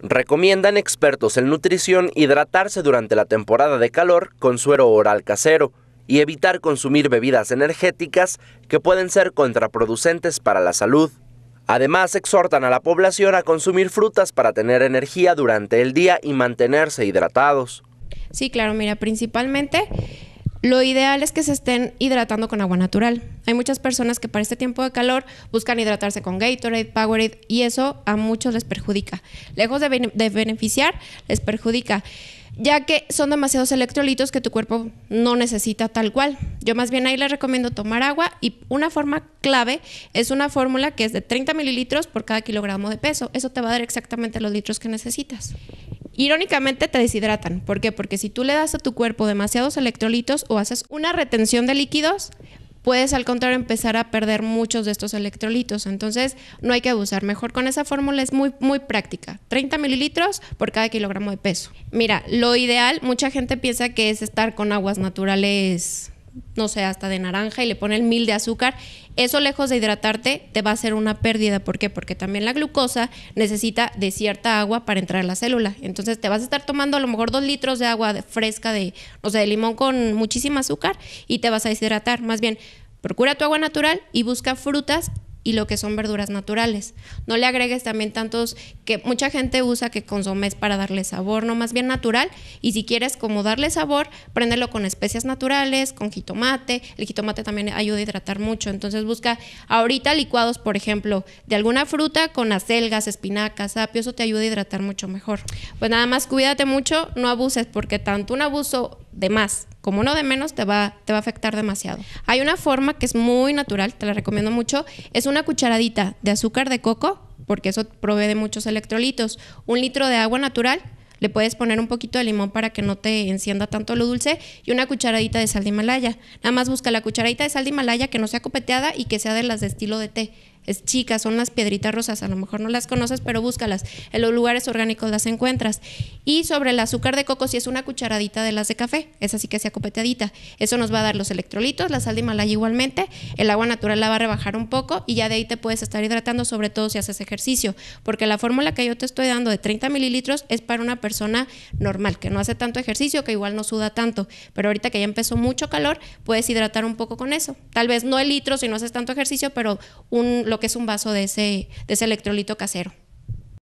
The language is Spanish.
Recomiendan expertos en nutrición hidratarse durante la temporada de calor con suero oral casero y evitar consumir bebidas energéticas que pueden ser contraproducentes para la salud. Además, exhortan a la población a consumir frutas para tener energía durante el día y mantenerse hidratados. Sí, claro, mira, principalmente lo ideal es que se estén hidratando con agua natural. Hay muchas personas que para este tiempo de calor buscan hidratarse con Gatorade, Powerade y eso a muchos les perjudica. Lejos de, beneficiar, les perjudica ya que son demasiados electrolitos que tu cuerpo no necesita tal cual. Yo más bien ahí les recomiendo tomar agua y una forma clave es una fórmula que es de 30 mililitros por cada kilogramo de peso. Eso te va a dar exactamente los litros que necesitas. Irónicamente te deshidratan. ¿Por qué? Porque si tú le das a tu cuerpo demasiados electrolitos o haces una retención de líquidos, puedes al contrario empezar a perder muchos de estos electrolitos. Entonces no hay que abusar. Mejor con esa fórmula es muy, muy práctica. 30 mililitros por cada kilogramo de peso. Mira, lo ideal, mucha gente piensa que es estar con aguas naturales no sé, hasta de naranja y le pone el mil de azúcar, eso lejos de hidratarte te va a hacer una pérdida. ¿Por qué? Porque también la glucosa necesita de cierta agua para entrar a la célula. Entonces te vas a estar tomando a lo mejor dos litros de agua fresca de, no sé, de limón con muchísimo azúcar y te vas a deshidratar. Más bien, procura tu agua natural y busca frutas y lo que son verduras naturales. No le agregues también tantos que mucha gente usa que consomes para darle sabor, no más bien natural. Y si quieres como darle sabor, préndelo con especias naturales, con jitomate. El jitomate también ayuda a hidratar mucho. Entonces busca ahorita licuados, por ejemplo, de alguna fruta con acelgas, espinacas, apio, eso te ayuda a hidratar mucho mejor. Pues nada más cuídate mucho, no abuses, porque tanto un abuso de más como uno de menos te va, te va a afectar demasiado. Hay una forma que es muy natural, te la recomiendo mucho, es una cucharadita de azúcar de coco, porque eso provee de muchos electrolitos, un litro de agua natural, le puedes poner un poquito de limón para que no te encienda tanto lo dulce y una cucharadita de sal de Himalaya. Nada más busca la cucharadita de sal de Himalaya que no sea copeteada y que sea de las de estilo de té es chica, son las piedritas rosas, a lo mejor no las conoces, pero búscalas, en los lugares orgánicos las encuentras. Y sobre el azúcar de coco, si es una cucharadita de las de café, es así que sea copeteadita, eso nos va a dar los electrolitos, la sal de Himalaya igualmente, el agua natural la va a rebajar un poco y ya de ahí te puedes estar hidratando, sobre todo si haces ejercicio, porque la fórmula que yo te estoy dando de 30 mililitros es para una persona normal, que no hace tanto ejercicio, que igual no suda tanto, pero ahorita que ya empezó mucho calor, puedes hidratar un poco con eso. Tal vez no el litro si no haces tanto ejercicio, pero un lo que es un vaso de ese, de ese electrolito casero.